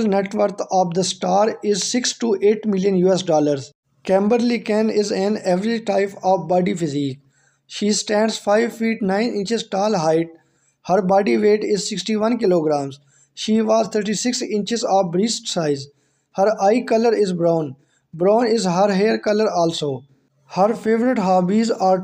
net worth of the star is 6 to 8 million US dollars. Camberley Ken is an average type of body physique. She stands 5 feet 9 inches tall height. Her body weight is 61 kilograms. She was 36 inches of breast size. Her eye color is brown. Brown is her hair color also. Her favorite hobbies are